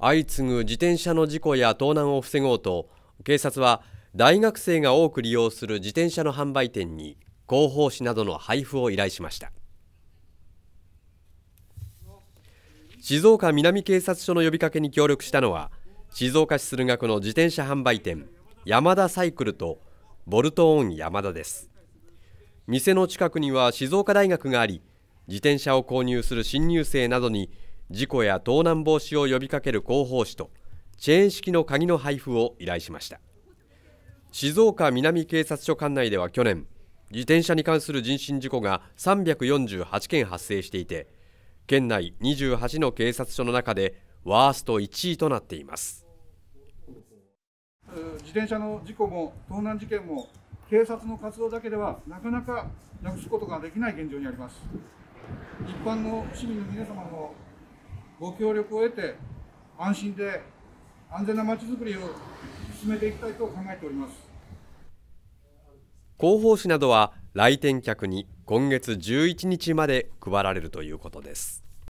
相次ぐ自転車の事故や盗難を防ごうと警察は大学生が多く利用する自転車の販売店に広報誌などの配布を依頼しました静岡南警察署の呼びかけに協力したのは静岡市駿河区の自転車販売店山田サイクルとボルトオン山田です店の近くには静岡大学があり自転車を購入する新入生などに事故や盗難防止を呼びかける広報誌とチェーン式の鍵の配布を依頼しました静岡南警察署管内では去年自転車に関する人身事故が348件発生していて県内28の警察署の中でワースト1位となっています自転車の事故も盗難事件も警察の活動だけではなかなかなくすことができない現状にあります一般の市民の皆様のご協力を得て、安心で安全なまちづくりを進めていきたいと考えております広報誌などは来店客に今月11日まで配られるということです。